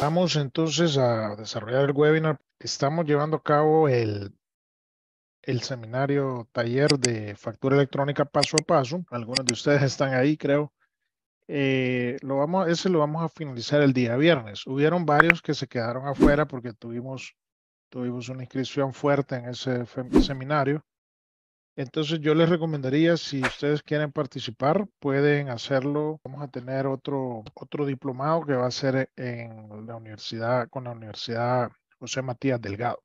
Vamos entonces a desarrollar el webinar. Estamos llevando a cabo el, seminario taller de factura electrónica paso a paso. Algunos de ustedes están ahí, creo. Eh, lo vamos, ese lo vamos a finalizar el día viernes. Hubieron varios que se quedaron afuera porque tuvimos, tuvimos una inscripción fuerte en ese seminario. Entonces yo les recomendaría, si ustedes quieren participar, pueden hacerlo. Vamos a tener otro, otro diplomado que va a ser en la universidad, con la Universidad José Matías Delgado.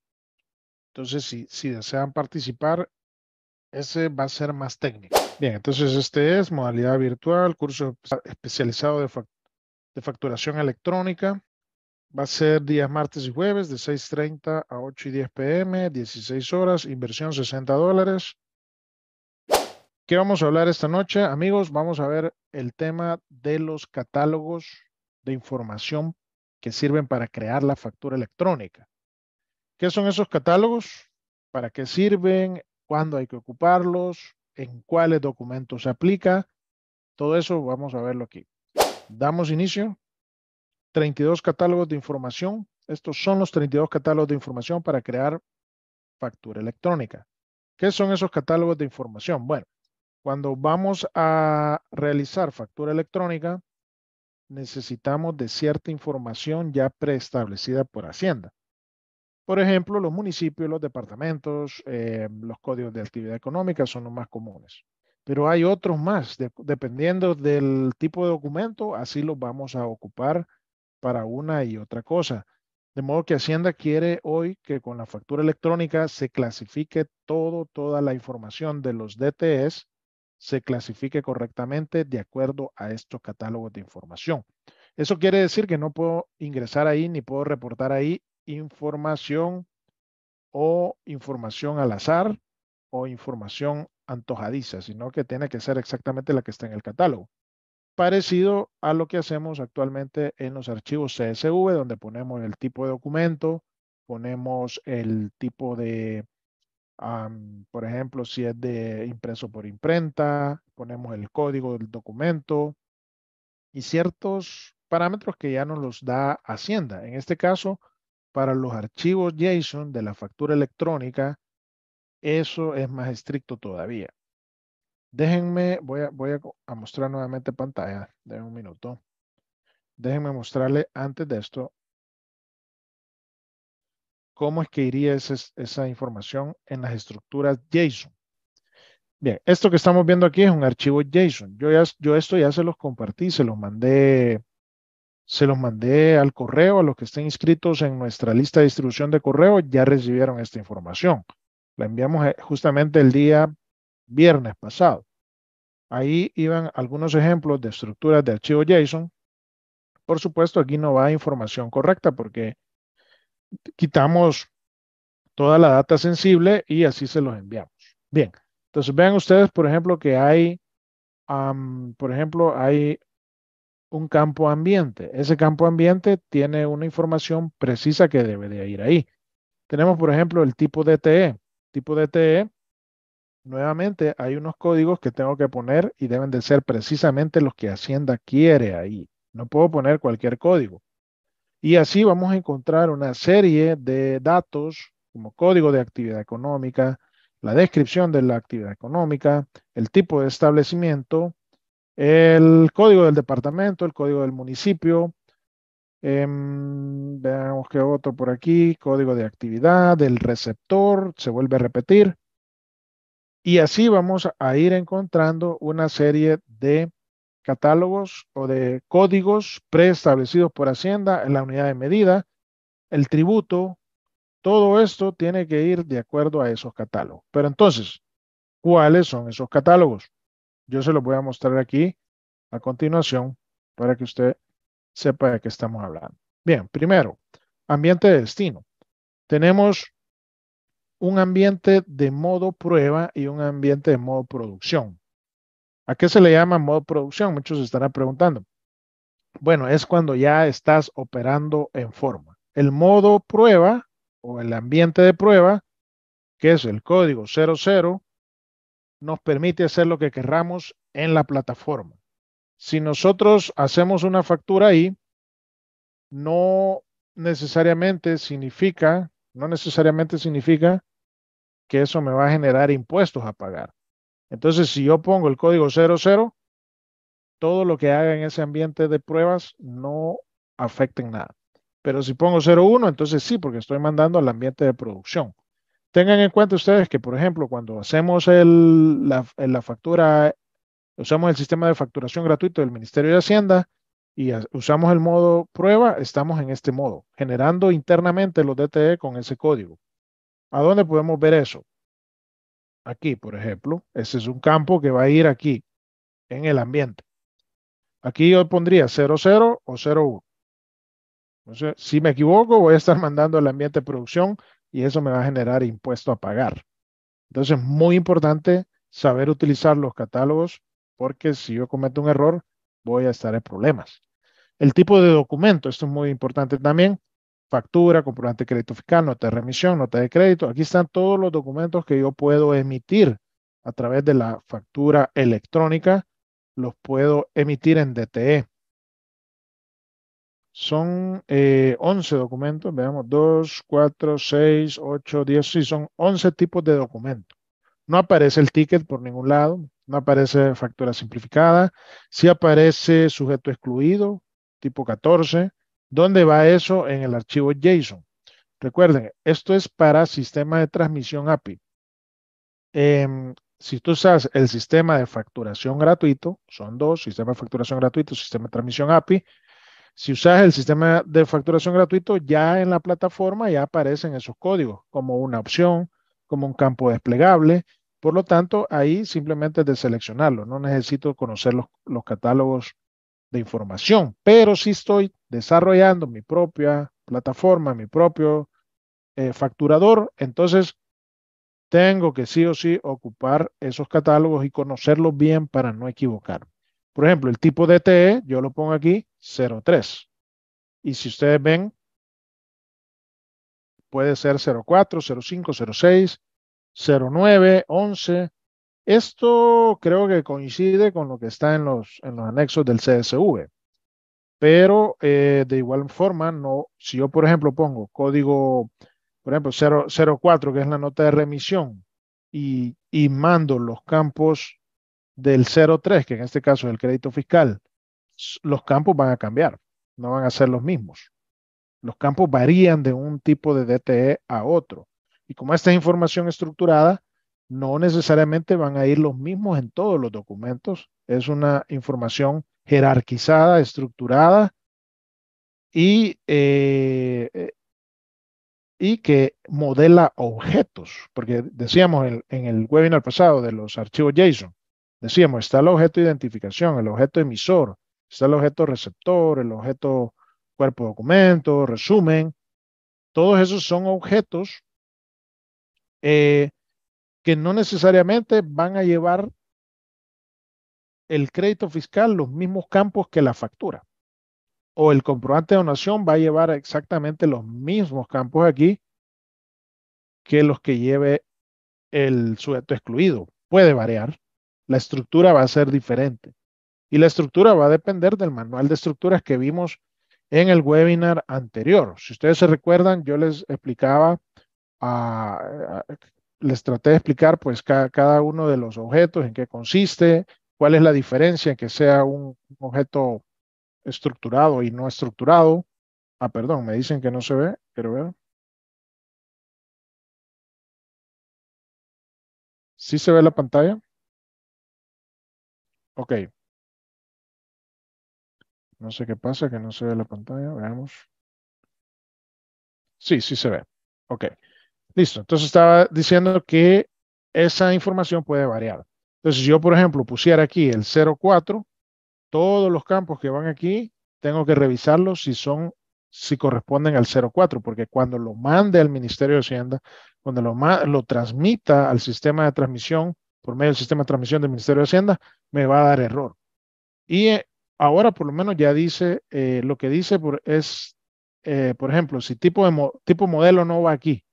Entonces, si, desean participar, ese va a ser más técnico. Bien, entonces este es modalidad virtual, curso especializado de, de facturación electrónica. Va a ser días martes y jueves de 6.30 a 8 y 10 pm, 16 horas, inversión 60 dólares qué vamos a hablar esta noche, amigos? Vamos a ver el tema de los catálogos de información que sirven para crear la factura electrónica. ¿Qué son esos catálogos? ¿Para qué sirven? ¿Cuándo hay que ocuparlos? ¿En cuáles documentos se aplica? Todo eso vamos a verlo aquí. Damos inicio. 32 catálogos de información. Estos son los 32 catálogos de información para crear factura electrónica. ¿Qué son esos catálogos de información? Bueno, cuando vamos a realizar factura electrónica, necesitamos de cierta información ya preestablecida por Hacienda. Por ejemplo, los municipios, los departamentos, eh, los códigos de actividad económica son los más comunes. Pero hay otros más, dependiendo del tipo de documento, así los vamos a ocupar para una y otra cosa. De modo que Hacienda quiere hoy que con la factura electrónica se clasifique todo, toda la información de los DTS se clasifique correctamente de acuerdo a estos catálogos de información. Eso quiere decir que no puedo ingresar ahí ni puedo reportar ahí información o información al azar o información antojadiza, sino que tiene que ser exactamente la que está en el catálogo. Parecido a lo que hacemos actualmente en los archivos CSV, donde ponemos el tipo de documento, ponemos el tipo de por ejemplo, si es de impreso por imprenta, ponemos el código del documento y ciertos parámetros que ya nos los da Hacienda. En este caso, para los archivos JSON de la factura electrónica, eso es más estricto todavía. Déjenme, voy a, voy a mostrar nuevamente pantalla, de un minuto. Déjenme mostrarle antes de esto cómo es que iría esa información en las estructuras JSON. Bien, esto que estamos viendo aquí es un archivo JSON. Yo, ya, yo esto ya se los compartí, se los mandé se los mandé al correo, a los que estén inscritos en nuestra lista de distribución de correo, ya recibieron esta información. La enviamos eh, justamente el día viernes pasado. Ahí iban algunos ejemplos de estructuras de archivo JSON. Por supuesto, aquí no va información correcta porque quitamos toda la data sensible y así se los enviamos. Bien, entonces vean ustedes, por ejemplo, que hay, por ejemplo, hay un campo ambiente. Ese campo ambiente tiene una información precisa que debe de ir ahí. Tenemos, por ejemplo, el tipo DTE. E. Tipo DTE, e, nuevamente, hay unos códigos que tengo que poner y deben de ser precisamente los que Hacienda quiere ahí. No puedo poner cualquier código. Y así vamos a encontrar una serie de datos como código de actividad económica, la descripción de la actividad económica, el tipo de establecimiento, el código del departamento, el código del municipio. Em, veamos que otro por aquí, código de actividad, el receptor, se vuelve a repetir. Y así vamos a ir encontrando una serie de catálogos o de códigos preestablecidos por Hacienda en la unidad de medida, el tributo, todo esto tiene que ir de acuerdo a esos catálogos. Pero entonces, ¿cuáles son esos catálogos? Yo se los voy a mostrar aquí a continuación para que usted sepa de qué estamos hablando. Bien, primero, ambiente de destino. Tenemos un ambiente de modo prueba y un ambiente de modo producción. ¿A qué se le llama modo producción? Muchos se estarán preguntando. Bueno, es cuando ya estás operando en forma. El modo prueba o el ambiente de prueba, que es el código 00, nos permite hacer lo que querramos en la plataforma. Si nosotros hacemos una factura ahí, no necesariamente significa, no necesariamente significa que eso me va a generar impuestos a pagar. Entonces, si yo pongo el código 00, todo lo que haga en ese ambiente de pruebas no afecta en nada. Pero si pongo 01, entonces sí, porque estoy mandando al ambiente de producción. Tengan en cuenta ustedes que, por ejemplo, cuando hacemos la, la factura, usamos el sistema de facturación gratuito del Ministerio de Hacienda, y usamos el modo prueba, estamos en este modo, generando internamente los DTE con ese código. ¿A dónde podemos ver eso? aquí, por ejemplo. Ese es un campo que va a ir aquí, en el ambiente. Aquí yo pondría 00 o 01. Entonces, si me equivoco, voy a estar mandando al ambiente de producción y eso me va a generar impuesto a pagar. Entonces, es muy importante saber utilizar los catálogos porque si yo cometo un error, voy a estar en problemas. El tipo de documento, esto es muy importante también factura, comprobante de crédito fiscal, nota de remisión, nota de crédito. Aquí están todos los documentos que yo puedo emitir a través de la factura electrónica. Los puedo emitir en DTE. Son 11 eh, documentos, veamos, 2, 4, 6, 8, 10, sí, son 11 tipos de documentos. No aparece el ticket por ningún lado, no aparece factura simplificada, sí aparece sujeto excluido, tipo 14, ¿Dónde va eso? En el archivo JSON. Recuerden, esto es para sistema de transmisión API. Em, si tú usas el sistema de facturación gratuito, son dos, sistema de facturación gratuito, sistema de transmisión API. Si usas el sistema de facturación gratuito, ya en la plataforma ya aparecen esos códigos como una opción, como un campo desplegable. Por lo tanto, ahí simplemente es de seleccionarlo. No necesito conocer los catálogos de información, pero si estoy desarrollando mi propia plataforma, mi propio eh, facturador, entonces tengo que sí o sí ocupar esos catálogos y conocerlos bien para no equivocarme. Por ejemplo, el tipo DTE, e, yo lo pongo aquí 03. Y si ustedes ven, puede ser 04, 05, 06, 09, 11, esto creo que coincide con lo que está en los, anexos del CSV, pero eh, de igual forma, no, si yo, por ejemplo, pongo código, por ejemplo, 0, 04, que es la nota de remisión, y, y mando los campos del 03, que en este caso es el crédito fiscal, los campos van a cambiar, no van a ser los mismos. Los campos varían de un tipo de DTE a otro. Y como esta es información estructurada, no necesariamente van a ir los mismos en todos los documentos. Es una información jerarquizada, estructurada y, eh, eh, que modela objetos. Porque decíamos en, el webinar pasado de los archivos JSON, decíamos, está el objeto de identificación, el objeto emisor, está el objeto receptor, el objeto cuerpo de documento, resumen. Todos esos son objetos eh, que no necesariamente van a llevar el crédito fiscal los mismos campos que la factura. O el comprobante de donación va a llevar exactamente los mismos campos aquí que los que lleve el sujeto excluido. Puede variar. La estructura va a ser diferente. Y la estructura va a depender del manual de estructuras que vimos en el webinar anterior. Si ustedes se recuerdan, yo les explicaba a les traté de explicar pues cada uno de los objetos, en qué consiste, cuál es la diferencia en que sea un objeto estructurado y no estructurado. Ah, perdón, me dicen que no se ve, pero ver. ¿Sí se ve la pantalla? Ok. No sé qué pasa, que no se ve la pantalla, veamos. Sí, sí se ve. Ok. Listo, entonces estaba diciendo que esa información puede variar. Entonces, si yo, por ejemplo, pusiera aquí el 04, todos los campos que van aquí, tengo que revisarlos si son, si corresponden al 04, porque cuando lo mande al Ministerio de Hacienda, cuando lo, lo transmita al sistema de transmisión, por medio del sistema de transmisión del Ministerio de Hacienda, me va a dar error. Y eh, ahora, por lo menos, ya dice, eh, lo que dice por, es, eh, por ejemplo, si tipo, de tipo modelo no va aquí,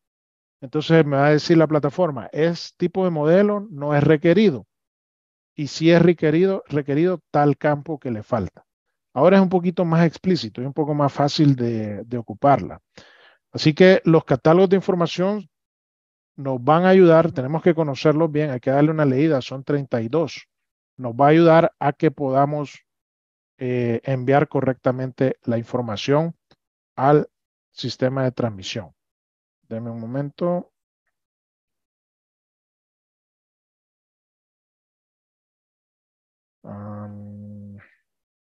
entonces me va a decir la plataforma, es tipo de modelo, no es requerido. Y si es requerido, requerido tal campo que le falta. Ahora es un poquito más explícito y un poco más fácil de, ocuparla. Así que los catálogos de información nos van a ayudar, tenemos que conocerlos bien, hay que darle una leída, son 32. Nos va a ayudar a que podamos eh, enviar correctamente la información al sistema de transmisión. Deme un momento.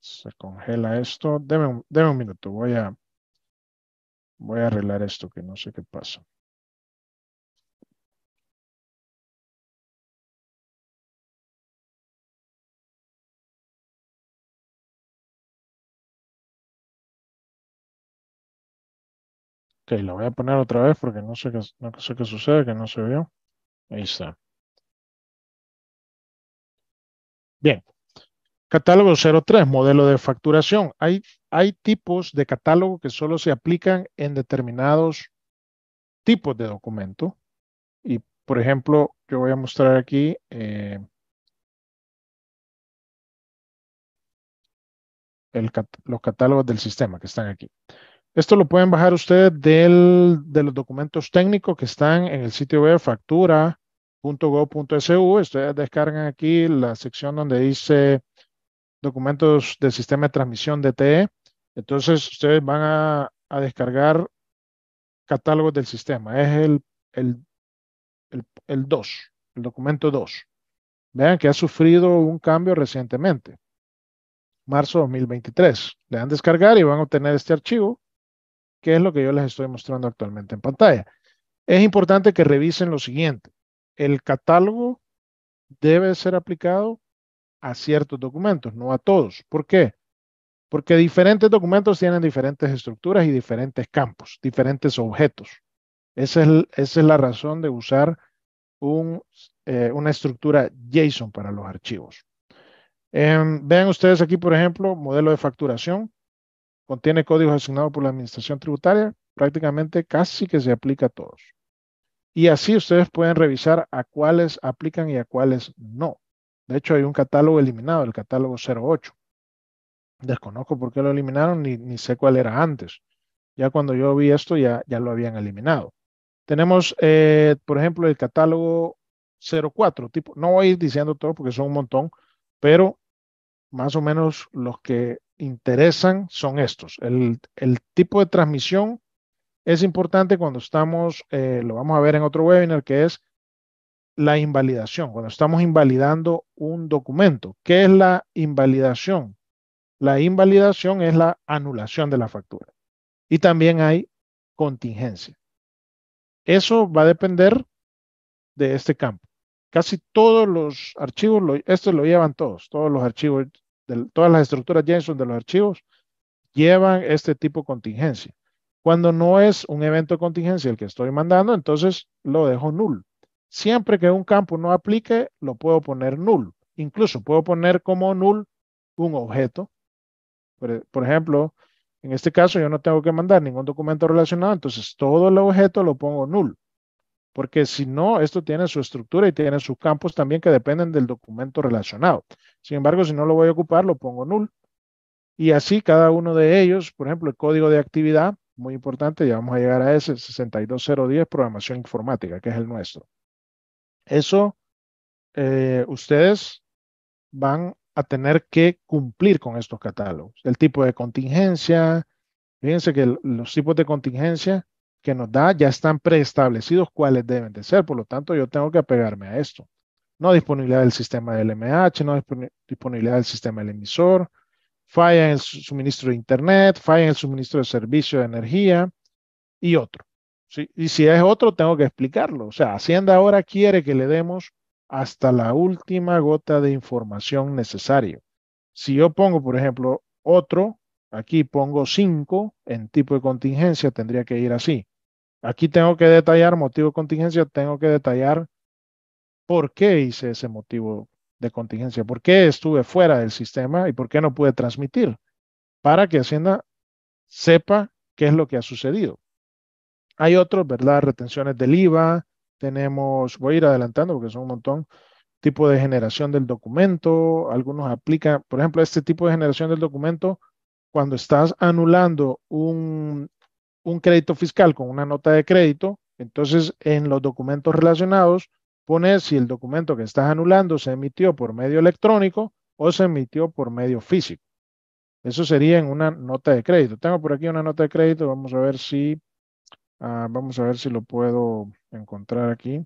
se congela esto. Deme un, un minuto. Voy a, voy a arreglar esto que no sé qué pasa. Ok, la voy a poner otra vez porque no sé qué, no sé qué sucede, que no se vio. Ahí está. Bien. Catálogo 03, modelo de facturación. Hay, hay tipos de catálogo que solo se aplican en determinados tipos de documento. Y, por ejemplo, yo voy a mostrar aquí eh, los catálogos del sistema que están aquí. Esto lo pueden bajar ustedes de los documentos técnicos que están en el sitio web factura.go.su. Ustedes descargan aquí la sección donde dice documentos del sistema de transmisión DTE. E. Entonces, ustedes van a, descargar catálogos del sistema. Es el, el, el, el 2, el documento 2. Vean que ha sufrido un cambio recientemente marzo 2023. Le dan descargar y van a obtener este archivo que es lo que yo les estoy mostrando actualmente en pantalla. Es importante que revisen lo siguiente. El catálogo debe ser aplicado a ciertos documentos, no a todos. ¿Por qué? Porque diferentes documentos tienen diferentes estructuras y diferentes campos, diferentes objetos. Esa es, la razón de usar eh, una estructura JSON para los archivos. Em, vean ustedes aquí, por ejemplo, modelo de facturación. Contiene códigos asignados por la Administración Tributaria, prácticamente casi que se aplica a todos. Y así ustedes pueden revisar a cuáles aplican y a cuáles no. De hecho, hay un catálogo eliminado, el catálogo 08. Desconozco por qué lo eliminaron, ni, ni sé cuál era antes. Ya cuando yo vi esto, ya, ya lo habían eliminado. Tenemos, eh, por ejemplo, el catálogo 04. Tipo, no voy a ir diciendo todo porque son un montón, pero más o menos los que interesan son estos. El, tipo de transmisión es importante cuando estamos, eh, lo vamos a ver en otro webinar, que es la invalidación, cuando estamos invalidando un documento. ¿Qué es la invalidación? La invalidación es la anulación de la factura. Y también hay contingencia. Eso va a depender de este campo. Casi todos los archivos, estos esto lo llevan todos, todos los archivos todas las estructuras JSON de los archivos llevan este tipo de contingencia. Cuando no es un evento de contingencia el que estoy mandando, entonces lo dejo null. Siempre que un campo no aplique, lo puedo poner null. Incluso puedo poner como null un objeto. Por, e, por ejemplo, en este caso yo no tengo que mandar ningún documento relacionado, entonces todo el objeto lo pongo null porque si no, esto tiene su estructura y tiene sus campos también que dependen del documento relacionado. Sin embargo, si no lo voy a ocupar, lo pongo null. Y así cada uno de ellos, por ejemplo, el código de actividad, muy importante, ya vamos a llegar a ese, 62010, programación informática, que es el nuestro. Eso, eh, ustedes van a tener que cumplir con estos catálogos. El tipo de contingencia, fíjense que los tipos de contingencia que nos da ya están preestablecidos cuáles deben de ser. Por lo tanto, yo tengo que apegarme a esto. No disponibilidad del sistema del MH, no disponibilidad del sistema del emisor, falla en el suministro de Internet, falla en el suministro de servicio de energía y otro. Y si es otro, tengo que explicarlo. O sea, Hacienda ahora quiere que le demos hasta la última gota de información necesaria. Si yo pongo, por ejemplo, otro, Aquí pongo 5 en tipo de contingencia, tendría que ir así. Aquí tengo que detallar motivo de contingencia, tengo que detallar por qué hice ese motivo de contingencia, por qué estuve fuera del sistema y por qué no pude transmitir, para que Hacienda sepa qué es lo que ha sucedido. Hay otros, ¿verdad? Retenciones del IVA, tenemos, voy a ir adelantando porque son un montón, tipo de generación del documento, algunos aplican, por ejemplo, este tipo de generación del documento cuando estás anulando un, crédito fiscal con una nota de crédito, entonces en los documentos relacionados pones si el documento que estás anulando se emitió por medio electrónico o se emitió por medio físico. Eso sería en una nota de crédito. Tengo por aquí una nota de crédito, vamos a ver si, ah, vamos a ver si lo puedo encontrar aquí.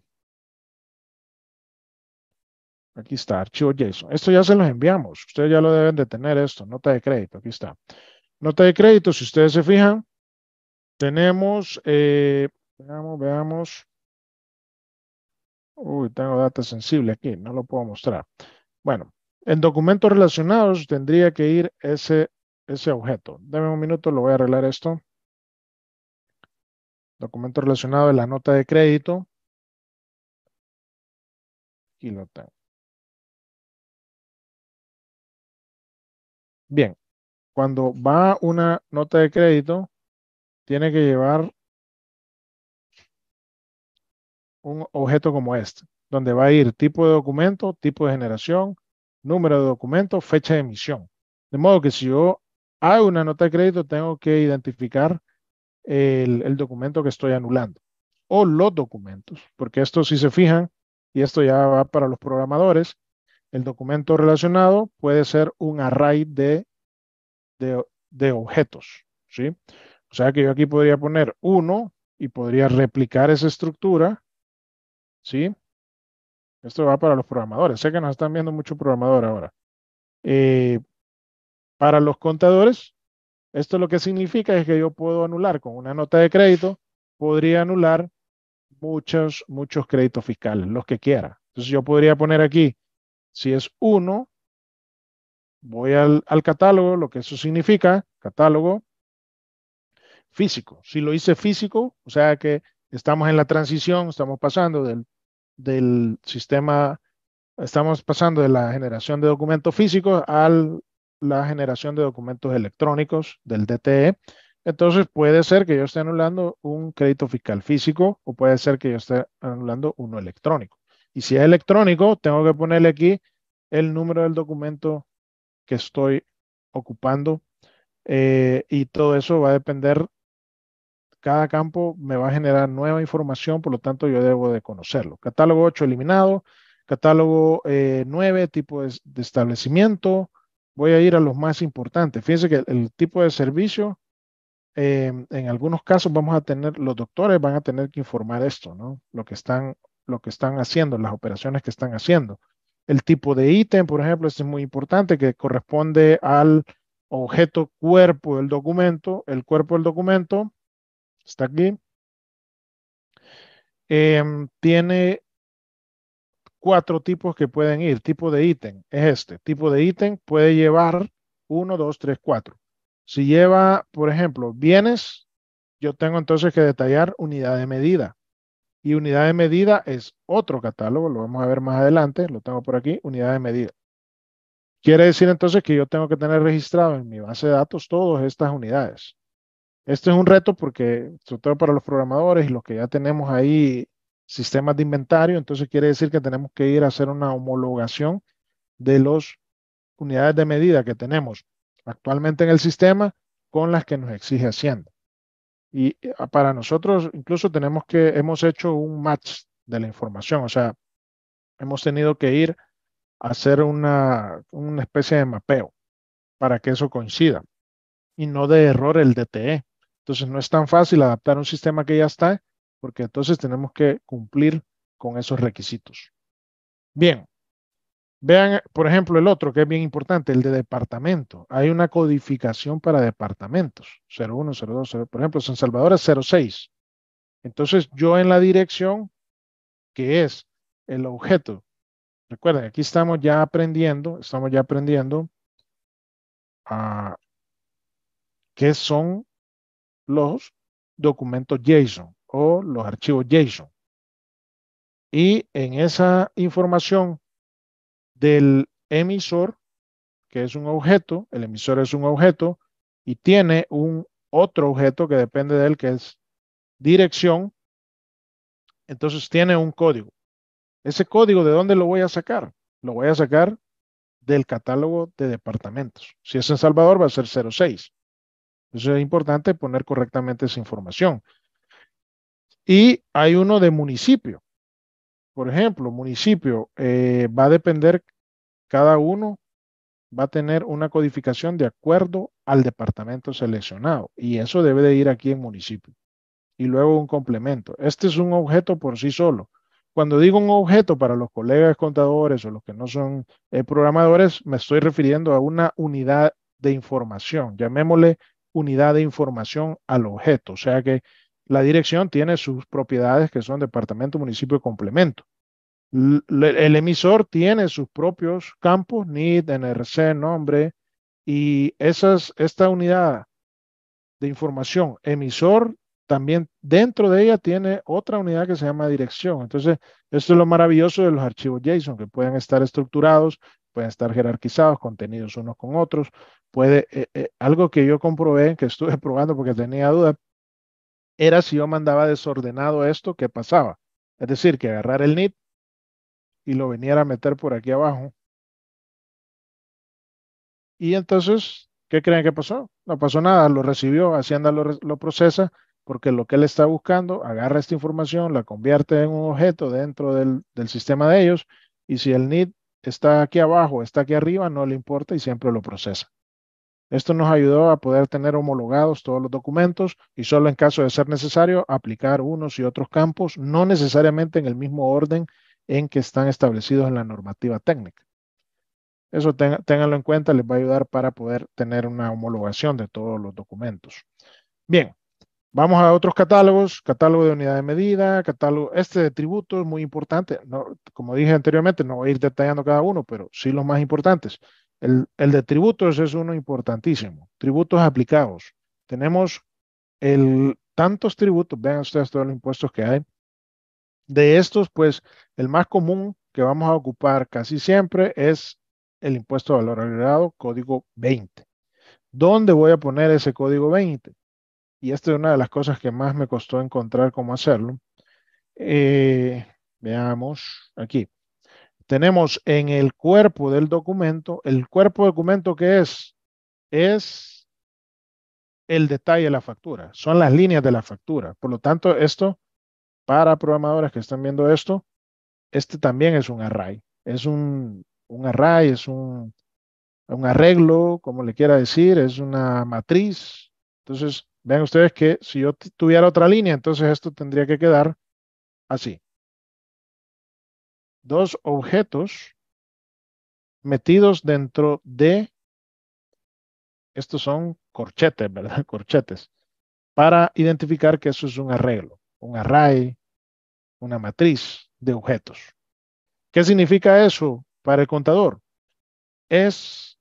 Aquí está, archivo JSON. Esto ya se los enviamos. Ustedes ya lo deben de tener esto, nota de crédito. Aquí está. Nota de crédito, si ustedes se fijan, tenemos, eh, veamos, veamos. Uy, tengo data sensible aquí, no lo puedo mostrar. Bueno, en documentos relacionados tendría que ir ese, ese objeto. Deme un minuto, lo voy a arreglar esto. Documento relacionado de la nota de crédito. Aquí lo tengo. Bien, cuando va una nota de crédito, tiene que llevar un objeto como este, donde va a ir tipo de documento, tipo de generación, número de documento, fecha de emisión. De modo que si yo hago una nota de crédito, tengo que identificar el, documento que estoy anulando o los documentos, porque esto si se fijan, y esto ya va para los programadores, el documento relacionado puede ser un array de, de, objetos, ¿sí? O sea que yo aquí podría poner uno y podría replicar esa estructura, ¿sí? Esto va para los programadores. Sé que nos están viendo mucho programador ahora. Eh, para los contadores, esto lo que significa es que yo puedo anular con una nota de crédito, podría anular muchos, muchos créditos fiscales, los que quiera. Entonces yo podría poner aquí si es uno, voy al, catálogo, lo que eso significa, catálogo físico. Si lo hice físico, o sea que estamos en la transición, estamos pasando del sistema, estamos pasando de la generación de documentos físicos a la generación de documentos electrónicos del DTE. Entonces puede ser que yo esté anulando un crédito fiscal físico o puede ser que yo esté anulando uno electrónico. Y si es electrónico, tengo que ponerle aquí el número del documento que estoy ocupando. Eh, y todo eso va a depender, cada campo me va a generar nueva información, por lo tanto yo debo de conocerlo. Catálogo 8 eliminado, catálogo 9, eh, tipo de, establecimiento. Voy a ir a los más importantes. Fíjense que el, tipo de servicio, eh, en algunos casos vamos a tener, los doctores van a tener que informar esto, ¿no? Lo que están lo que están haciendo, las operaciones que están haciendo. El tipo de ítem, por ejemplo, es muy importante, que corresponde al objeto cuerpo del documento. El cuerpo del documento está aquí. Em, tiene cuatro tipos que pueden ir. Tipo de ítem es este. Tipo de ítem puede llevar uno dos tres cuatro Si lleva, por ejemplo, bienes, yo tengo entonces que detallar unidad de medida. Y unidad de medida es otro catálogo, lo vamos a ver más adelante, lo tengo por aquí, unidad de medida. Quiere decir entonces que yo tengo que tener registrado en mi base de datos todas estas unidades. Esto es un reto porque, sobre todo para los programadores y los que ya tenemos ahí sistemas de inventario, entonces quiere decir que tenemos que ir a hacer una homologación de las unidades de medida que tenemos actualmente en el sistema con las que nos exige Hacienda. Y eh, para nosotros incluso tenemos que, hemos hecho un match de la información, o sea, hemos tenido que ir a hacer una, una especie de mapeo para que eso coincida y no de error el DTE. Entonces no es tan fácil adaptar un sistema que ya está, porque entonces tenemos que cumplir con esos requisitos. Bien, Vean, por ejemplo, el otro que es bien importante, el de departamento. Hay una codificación para departamentos, 01, 02, 0, por ejemplo, San Salvador es 06. Entonces, yo en la dirección, que es el objeto, recuerden, aquí estamos ya aprendiendo, estamos ya aprendiendo a ah, qué son los documentos JSON o los archivos JSON. Y en esa información del emisor, que es un objeto, el emisor es un objeto y tiene un otro objeto que depende de él, que es dirección, entonces tiene un código. Ese código, ¿de dónde lo voy a sacar? Lo voy a sacar del catálogo de departamentos. Si es en Salvador, va a ser 06. Entonces es importante poner correctamente esa información. Y hay uno de municipio por ejemplo, municipio, eh, va a depender cada uno, va a tener una codificación de acuerdo al departamento seleccionado y eso debe de ir aquí en municipio. Y luego un complemento. Este es un objeto por sí solo. Cuando digo un objeto para los colegas contadores o los que no son eh, programadores, me estoy refiriendo a una unidad de información. Llamémosle unidad de información al objeto. O sea que la dirección tiene sus propiedades que son departamento, municipio y complemento. el emisor tiene sus propios campos, NID, NRC, nombre, y esas, esta unidad de información emisor también dentro de ella tiene otra unidad que se llama dirección. Entonces, esto es lo maravilloso de los archivos JSON, que pueden estar estructurados, pueden estar jerarquizados, contenidos unos con otros. Puede, eh, eh, algo que yo comprobé, que estuve probando porque tenía dudas, era si yo mandaba desordenado esto, ¿qué pasaba? Es decir, que agarrar el NIT y lo viniera a meter por aquí abajo. Y entonces, ¿qué creen que pasó? No pasó nada, lo recibió, Hacienda lo, procesa, porque lo que él está buscando, agarra esta información, la convierte en un objeto dentro del, del sistema de ellos, y si el NIT está aquí abajo, está aquí arriba, no le importa y siempre lo procesa. Esto nos ayudó a poder tener homologados todos los documentos y solo en caso de ser necesario aplicar unos y otros campos, no necesariamente en el mismo orden en que están establecidos en la normativa técnica. Eso ténganlo en cuenta, les va a ayudar para poder tener una homologación de todos los documentos. Bien, vamos a otros catálogos, catálogo de unidad de medida, catálogo, este de es muy importante, como dije anteriormente, no voy a ir detallando cada uno, pero sí los más importantes. El, de tributos es uno importantísimo. Tributos aplicados. Tenemos el, tantos tributos, vean ustedes todos los impuestos que hay. De estos, pues el más común que vamos a ocupar casi siempre es el impuesto de valor agregado, código 20. ¿Dónde voy a poner ese código 20? Y esta es una de las cosas que más me costó encontrar cómo hacerlo. Eh, veamos aquí tenemos en el cuerpo del documento, el cuerpo del documento que es, es el detalle de la factura, son las líneas de la factura. Por lo tanto, esto, para programadores que están viendo esto, este también es un array. Es un, un array, es un, un arreglo, como le quiera decir, es una matriz. Entonces, vean ustedes que si yo tuviera otra línea, entonces esto tendría que quedar así dos objetos metidos dentro de, estos son corchetes, ¿verdad? Corchetes, para identificar que eso es un arreglo, un array, una matriz de objetos. ¿Qué significa eso para el contador? Es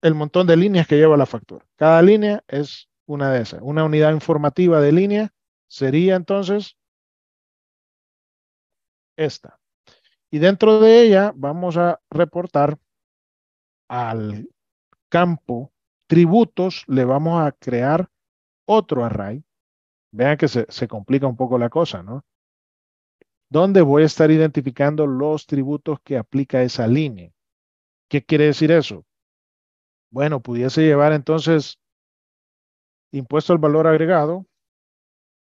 el montón de líneas que lleva la factura. Cada línea es una de esas. Una unidad informativa de línea sería entonces esta. Y dentro de ella vamos a reportar al campo tributos, le vamos a crear otro array. Vean que se, complica un poco la cosa, ¿no? ¿Dónde voy a estar identificando los tributos que aplica esa línea. ¿Qué quiere decir eso? Bueno, pudiese llevar entonces impuesto al valor agregado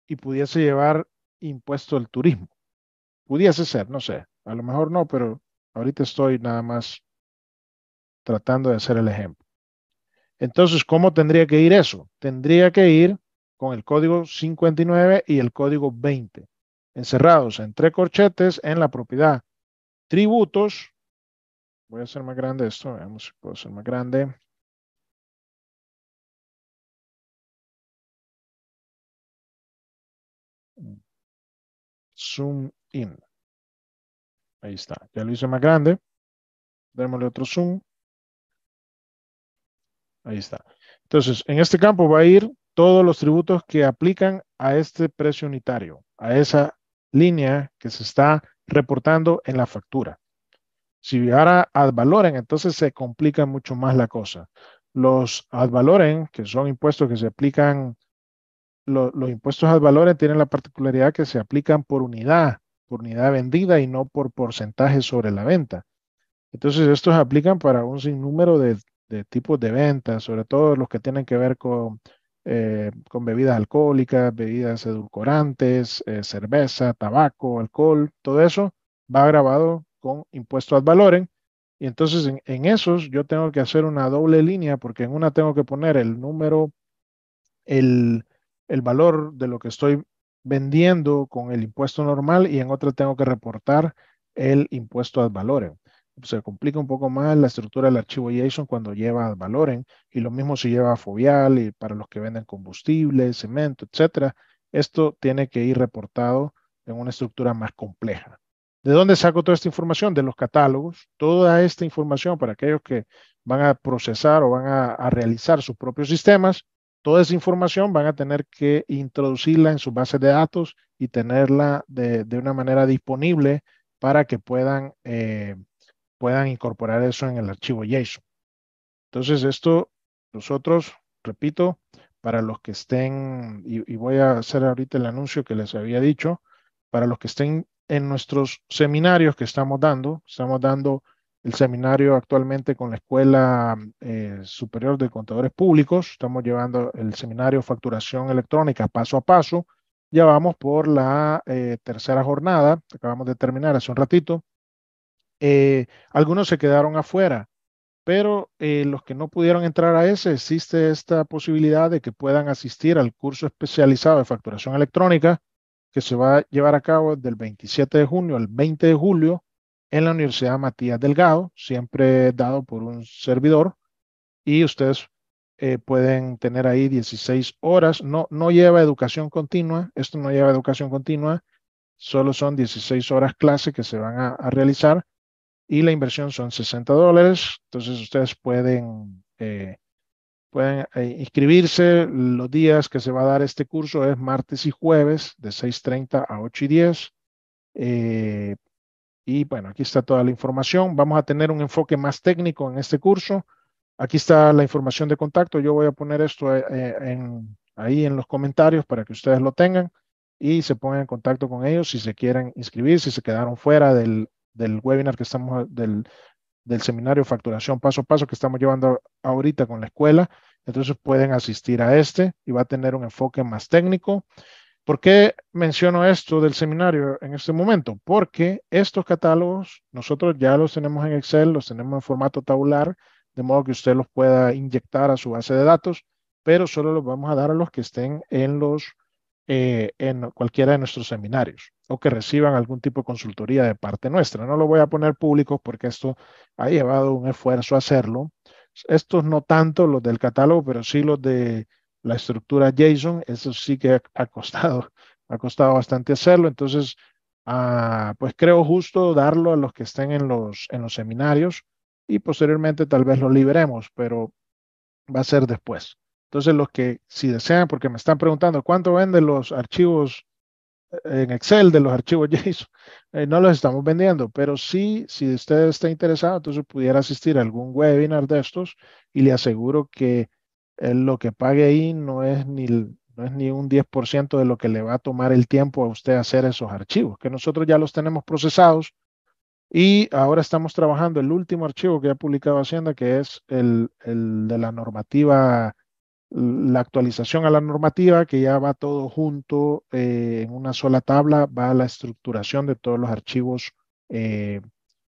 y pudiese llevar impuesto al turismo. Pudiese ser, no sé a lo mejor no, pero ahorita estoy nada más tratando de hacer el ejemplo. Entonces, ¿cómo tendría que ir eso? Tendría que ir con el código 59 y el código 20, encerrados entre corchetes en la propiedad tributos. Voy a hacer más grande esto, veamos si puedo hacer más grande. Zoom in. Ahí está. Ya lo hice más grande. Démosle otro zoom. Ahí está. Entonces, en este campo va a ir todos los tributos que aplican a este precio unitario, a esa línea que se está reportando en la factura. Si ahora valoren, entonces se complica mucho más la cosa. Los advaloren, que son impuestos que se aplican, los impuestos valoren tienen la particularidad que se aplican por unidad por unidad vendida y no por porcentaje sobre la venta. Entonces, estos aplican para un sinnúmero de, tipos de ventas, sobre todo los que tienen que ver con, eh, con bebidas alcohólicas, bebidas edulcorantes, eh, cerveza, tabaco, alcohol, todo eso va grabado con impuesto ad valorem. Y entonces en, en, esos yo tengo que hacer una doble línea porque en una tengo que poner el número, el, el valor de lo que estoy vendiendo con el impuesto normal y en otra tengo que reportar el impuesto ad valorem. Se complica un poco más la estructura del archivo JSON cuando lleva ad valorem y lo mismo si lleva fovial y para los que venden combustible, cemento, etcétera. Esto tiene que ir reportado en una estructura más compleja. ¿De dónde saco toda esta información? De los catálogos. Toda esta información para aquellos que van a procesar o van a realizar sus propios sistemas Toda esa información van a tener que introducirla en sus bases de datos y tenerla de, una manera disponible para que puedan, eh, puedan incorporar eso en el archivo JSON. Entonces, esto nosotros, repito, para los que estén, y, y, voy a hacer ahorita el anuncio que les había dicho, para los que estén en nuestros seminarios que estamos dando, estamos dando el seminario actualmente con la Escuela eh, Superior de Contadores Públicos. Estamos llevando el seminario Facturación Electrónica paso a paso. Ya vamos por la eh, tercera jornada, acabamos de terminar hace un ratito. Eh, algunos se quedaron afuera, pero los que no pudieron entrar a ese, existe esta posibilidad de que puedan asistir al curso especializado de facturación electrónica que se va a llevar a cabo del 27 de junio al 20 de julio en la Universidad Matías Delgado, siempre dado por un servidor. Y ustedes eh, pueden tener ahí 16 horas. No, no lleva educación continua, esto no lleva educación continua, solo son 16 horas clase que se van a, realizar y la inversión son 60 dólares. Entonces ustedes pueden, eh, pueden eh, inscribirse. Los días que se va a dar este curso es martes y jueves de 6.30 a 8.10 y y bueno, aquí está toda la información. Vamos a tener un enfoque más técnico en este curso. Aquí está la información de contacto. Yo voy a poner esto eh, eh, ahí en los comentarios para que ustedes lo tengan y se pongan en contacto con ellos si se quieren inscribir, si se quedaron fuera del, webinar que estamos, del, del seminario Facturación Paso a Paso que estamos llevando ahorita con la escuela. Entonces pueden asistir a este y va a tener un enfoque más técnico. ¿Por qué menciono esto del seminario en este momento? Porque estos catálogos nosotros ya los tenemos en Excel, los tenemos en formato tabular, de modo que usted los pueda inyectar a su base de datos, pero solo los vamos a dar a los que estén en los eh, en cualquiera de nuestros seminarios o que reciban algún tipo de consultoría de parte nuestra. No lo voy a poner público porque esto ha llevado un esfuerzo a hacerlo. Estos no tanto los del catálogo, pero sí los de la estructura JSON, eso sí que ha costado, ha costado bastante hacerlo. Entonces, ah, pues creo justo darlo a los que estén en los, en los seminarios y posteriormente tal vez lo liberemos, pero va a ser después. Entonces, los que si desean, porque me están preguntando cuánto venden los archivos eh, en Excel de los archivos JSON, eh, no los estamos vendiendo, pero sí, si usted está interesado, entonces pudiera asistir a algún webinar de estos y le aseguro que lo que pague ahí no es ni, no es ni un 10% de lo que le va a tomar el tiempo a usted hacer esos archivos, que nosotros ya los tenemos procesados y ahora estamos trabajando el último archivo que ha publicado Hacienda, que es el, el de la normativa, la actualización a la normativa, que ya va todo junto eh, en una sola tabla, va a la estructuración de todos los archivos eh,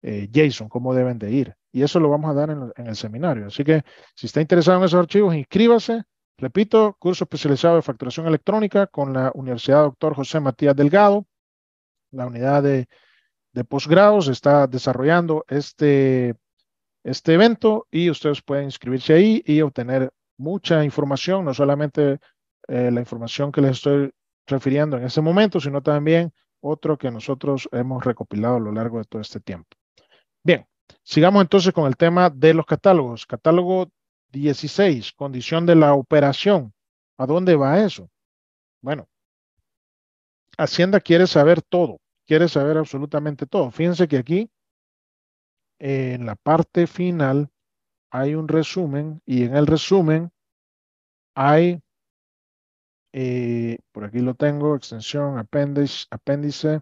eh, JSON, cómo deben de ir y eso lo vamos a dar en, el seminario. Así que si está interesado en esos archivos, inscríbase. Repito, curso especializado de facturación electrónica con la Universidad Doctor José Matías Delgado. La unidad de, de posgrados está desarrollando este, este evento y ustedes pueden inscribirse ahí y obtener mucha información, no solamente eh, la información que les estoy refiriendo en este momento, sino también otro que nosotros hemos recopilado a lo largo de todo este tiempo. Bien, Sigamos entonces con el tema de los catálogos. Catálogo 16, condición de la operación. ¿A dónde va eso? Bueno, Hacienda quiere saber todo, quiere saber absolutamente todo. Fíjense que aquí, en la parte final, hay un resumen y en el resumen hay, eh, por aquí lo tengo, extensión, apéndice, apéndice.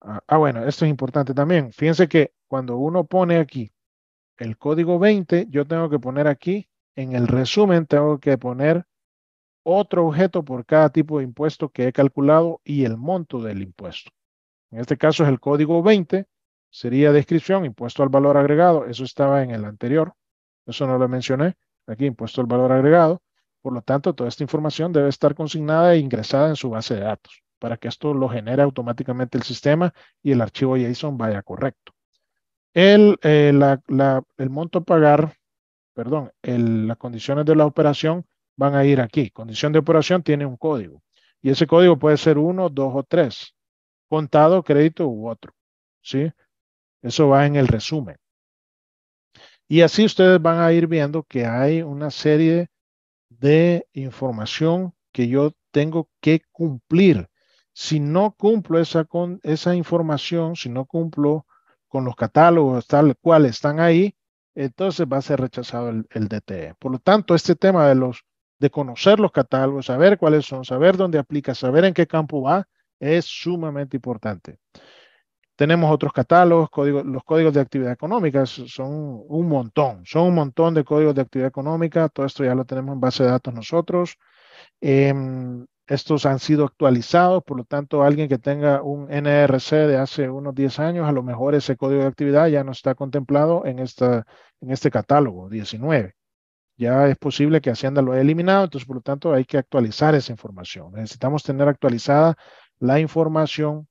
ah, ah bueno, esto es importante también. Fíjense que cuando uno pone aquí el código 20, yo tengo que poner aquí, en el resumen, tengo que poner otro objeto por cada tipo de impuesto que he calculado y el monto del impuesto. En este caso es el código 20, sería descripción, impuesto al valor agregado, eso estaba en el anterior, eso no lo mencioné, aquí impuesto al valor agregado, por lo tanto, toda esta información debe estar consignada e ingresada en su base de datos para que esto lo genere automáticamente el sistema y el archivo JSON vaya correcto. Eh, el, monto a pagar, perdón, las condiciones de la operación van a ir aquí. Condición de operación tiene un código y ese código puede ser uno, dos o tres, contado, crédito u otro. ¿sí? Eso va en el resumen. Y así ustedes van a ir viendo que hay una serie de información que yo tengo que cumplir. Si no cumplo esa, esa información, si no cumplo con los catálogos tal cual están ahí, entonces va a ser rechazado el, DTE. Por lo tanto, este tema de los de conocer los catálogos, saber cuáles son, saber dónde aplica, saber en qué campo va, es sumamente importante. Tenemos otros catálogos, código los códigos de actividad económica son un montón, son un montón de códigos de actividad económica, todo esto ya lo tenemos en base de datos nosotros. Em, estos han sido actualizados, por lo tanto, alguien que tenga un NRC de hace unos 10 años, a lo mejor ese código de actividad ya no está contemplado en, esta, en este catálogo 19. Ya es posible que Hacienda lo haya eliminado, entonces, por lo tanto, hay que actualizar esa información. Necesitamos tener actualizada la información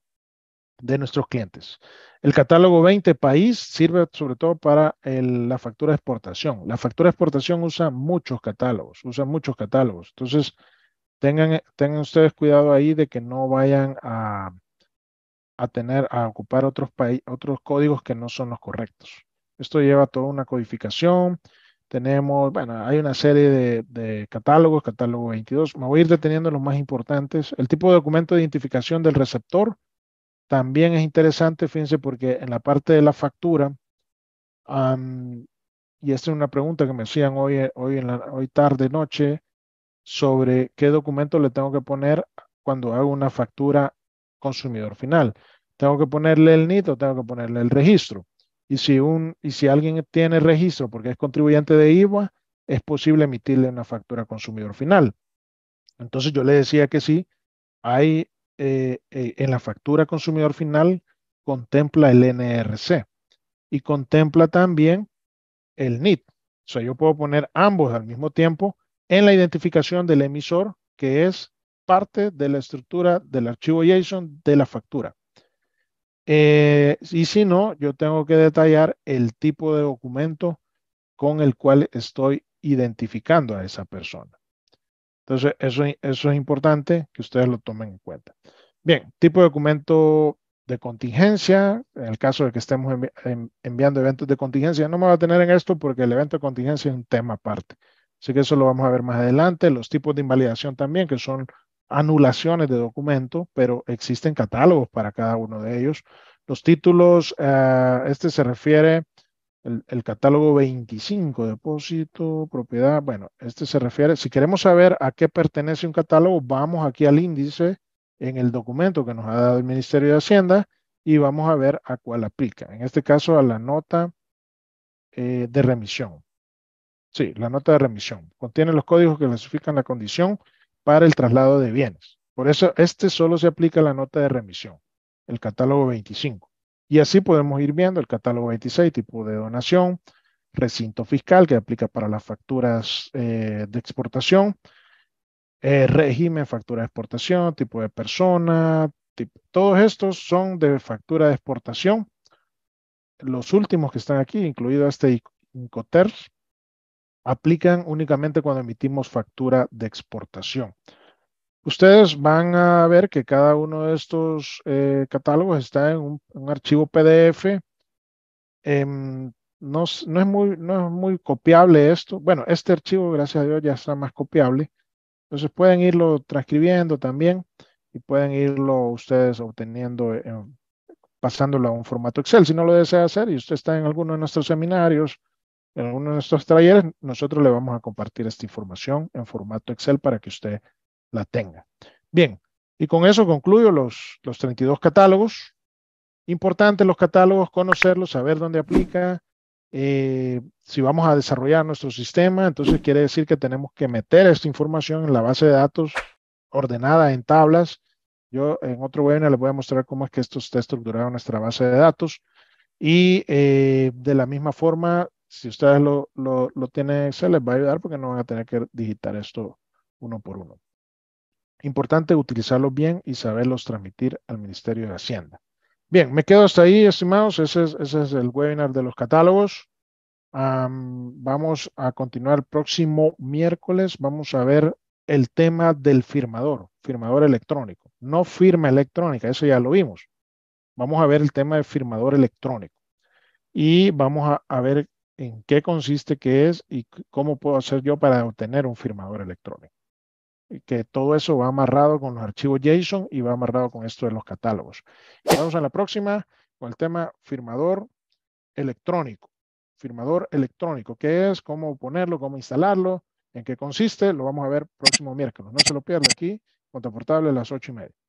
de nuestros clientes. El catálogo 20 país sirve sobre todo para la factura de exportación. La factura de exportación usa muchos catálogos, usa muchos catálogos. Entonces, Tengan, ustedes cuidado ahí de que no vayan a, tener, a ocupar otros, otros códigos que no son los correctos. Esto lleva toda una codificación. Tenemos, bueno, hay una serie de, catálogos, catálogo 22. Me voy a ir deteniendo los más importantes. El tipo de documento de identificación del receptor también es interesante, fíjense, porque en la parte de la factura, y esta es una pregunta que me hacían hoy, hoy, en la, hoy tarde, noche, sobre qué documento le tengo que poner cuando hago una factura consumidor final. Tengo que ponerle el NIT o tengo que ponerle el registro. Y si, y si alguien tiene registro porque es contribuyente de IVA, es posible emitirle una factura consumidor final. Entonces yo le decía que sí, hay eh, eh, en la factura consumidor final contempla el NRC y contempla también el NIT. O sea, yo puedo poner ambos al mismo tiempo en la identificación del emisor, que es parte de la estructura del archivo JSON de la factura. Eh, y si no, yo tengo que detallar el tipo de documento con el cual estoy identificando a esa persona. Entonces, eso, es importante que ustedes lo tomen en cuenta. Bien, tipo de documento de contingencia, en el caso de que estemos enviando eventos de contingencia, no me va a tener en esto porque el evento de contingencia es un tema aparte. Así que eso lo vamos a ver más adelante. Los tipos de invalidación también, que son anulaciones de documento, pero existen catálogos para cada uno de ellos. Los títulos, eh, este se refiere, el, catálogo 25, depósito, propiedad, bueno, este se refiere, si queremos saber a qué pertenece un catálogo, vamos aquí al índice en el documento que nos ha dado el Ministerio de Hacienda y vamos a ver a cuál aplica. En este caso, a la nota eh, de remisión. Sí, la nota de remisión. Contiene los códigos que clasifican la condición para el traslado de bienes. Por eso, este solo se aplica a la nota de remisión, el catálogo 25. Y así podemos ir viendo el catálogo 26, tipo de donación, recinto fiscal que aplica para las facturas eh, de exportación, eh, régimen, factura de exportación, tipo de persona, todos estos son de factura de exportación. Los últimos que están aquí, incluido este incoterms aplican únicamente cuando emitimos factura de exportación. Ustedes van a ver que cada uno de estos eh, catálogos está en un, archivo PDF. Em, no, es muy, no es muy copiable esto. Bueno, este archivo, gracias a Dios, ya está más copiable. Entonces pueden irlo transcribiendo también y pueden irlo ustedes obteniendo, em, pasándolo a un formato Excel si no lo desea hacer y usted está en alguno de nuestros seminarios en uno de nuestros talleres, nosotros le vamos a compartir esta información en formato Excel para que usted la tenga. Bien, y con eso concluyo los, los 32 catálogos. Importante los catálogos, conocerlos, saber dónde aplica. Eh, si vamos a desarrollar nuestro sistema, entonces quiere decir que tenemos que meter esta información en la base de datos ordenada en tablas. Yo en otro webinar les voy a mostrar cómo es que esto está estructurado en nuestra base de datos. Y eh, de la misma forma, si ustedes lo, lo, tienen en Excel, les va a ayudar porque no van a tener que digitar esto uno por uno. Importante utilizarlo bien y saberlos transmitir al Ministerio de Hacienda. Bien, me quedo hasta ahí, estimados. Ese es, el webinar de los catálogos. vamos a continuar el próximo miércoles. Vamos a ver el tema del firmador, firmador electrónico. No firma electrónica, eso ya lo vimos. Vamos a ver el tema del firmador electrónico. Y vamos a ver en qué consiste, qué es y cómo puedo hacer yo para obtener un firmador electrónico. Y que todo eso va amarrado con los archivos JSON y va amarrado con esto de los catálogos. Vamos a la próxima con el tema firmador electrónico. Firmador electrónico, ¿qué es? ¿Cómo ponerlo? ¿Cómo instalarlo? ¿En qué consiste? Lo vamos a ver próximo miércoles. No se lo pierda aquí, Contraportable a las ocho y media.